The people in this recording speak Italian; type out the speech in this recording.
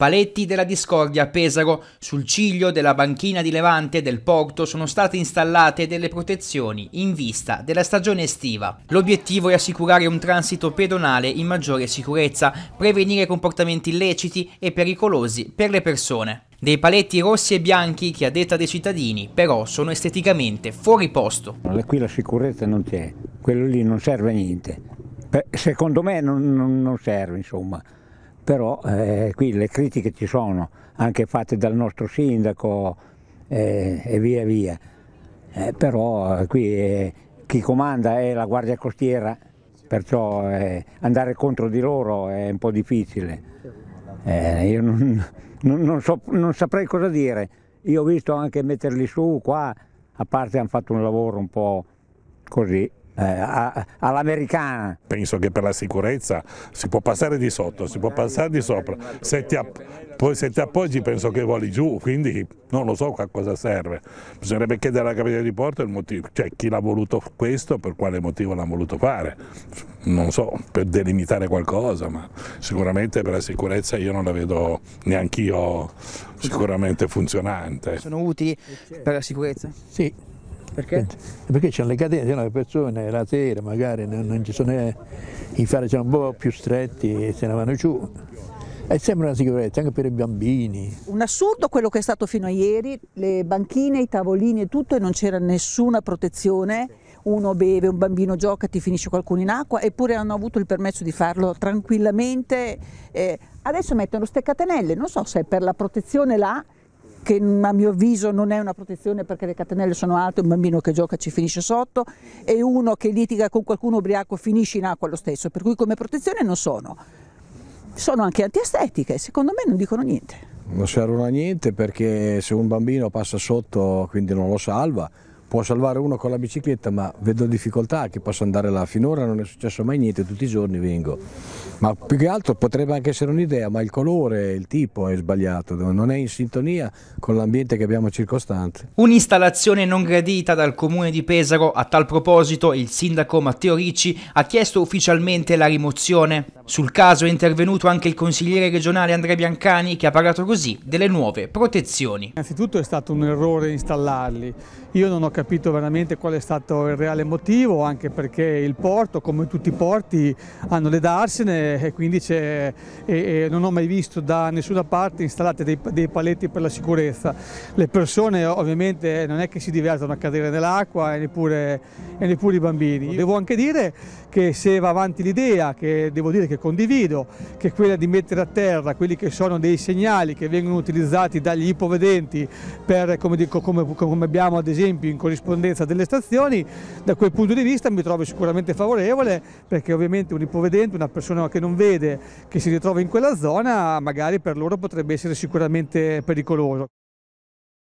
Paletti della discordia a Pesaro, sul ciglio della banchina di Levante del porto sono state installate delle protezioni in vista della stagione estiva. L'obiettivo è assicurare un transito pedonale in maggiore sicurezza, prevenire comportamenti illeciti e pericolosi per le persone. Dei paletti rossi e bianchi che a detta dei cittadini però sono esteticamente fuori posto. Qui la sicurezza non c'è, quello lì non serve a niente. Secondo me non, non serve insomma però eh, qui le critiche ci sono, anche fatte dal nostro sindaco eh, e via via, eh, però eh, qui eh, chi comanda è la Guardia Costiera, perciò eh, andare contro di loro è un po' difficile. io non, non, non, so, non saprei cosa dire, io ho visto anche metterli su qua, a parte hanno fatto un lavoro un po' così, eh, all'americana. Penso che per la sicurezza si può passare di sotto, si può passare di sopra, se ti, poi se ti appoggi penso che voli giù, quindi non lo so a cosa serve. Bisognerebbe chiedere alla capitale di porto il motivo, cioè chi l'ha voluto questo, per quale motivo l'ha voluto fare. Non so, per delimitare qualcosa, ma sicuramente per la sicurezza io non la vedo neanche io sicuramente funzionante. Sono utili per la sicurezza? Sì, perché? Perché c'è le catene, le persone la sera magari non, ci sono, eh, i fari sono un po' più stretti e se ne vanno giù. È sempre una sicurezza anche per i bambini. Un assurdo quello che è stato fino a ieri, le banchine, i tavolini e tutto e non c'era nessuna protezione, uno beve, un bambino gioca, ti finisce qualcuno in acqua eppure hanno avuto il permesso di farlo tranquillamente. Eh, adesso mettono ste catenelle, non so se è per la protezione là che mm, a mio avviso non è una protezione perché le catenelle sono alte, un bambino che gioca ci finisce sotto e uno che litiga con qualcuno ubriaco finisce in acqua lo stesso, per cui come protezione non sono. Sono anche antiestetiche, secondo me non dicono niente. Non servono a niente perché se un bambino passa sotto quindi non lo salva, può salvare uno con la bicicletta ma vedo difficoltà che posso andare là, finora non è successo mai niente, tutti i giorni vengo, ma più che altro potrebbe anche essere un'idea, ma il colore, il tipo è sbagliato, non è in sintonia con l'ambiente che abbiamo circostante. Un'installazione non gradita dal comune di Pesaro, a tal proposito il sindaco Matteo Ricci ha chiesto ufficialmente la rimozione. Sul caso è intervenuto anche il consigliere regionale Andrea Biancani che ha parlato così delle nuove protezioni. Innanzitutto è stato un errore installarli. Io non ho capito veramente qual è stato il reale motivo, anche perché il porto, come tutti i porti, hanno le darsene e quindi e, e non ho mai visto da nessuna parte installate dei, dei paletti per la sicurezza. Le persone ovviamente non è che si divertono a cadere nell'acqua e neppure, e neppure i bambini. Devo anche dire che se va avanti l'idea, che devo dire che condivido, che è quella di mettere a terra quelli che sono dei segnali che vengono utilizzati dagli ipovedenti per, come, dico, come, come abbiamo ad esempio in corrispondenza delle stazioni, da quel punto di vista mi trovo sicuramente favorevole perché ovviamente un ipovedente, una persona che non vede, che si ritrova in quella zona, magari per loro potrebbe essere sicuramente pericoloso.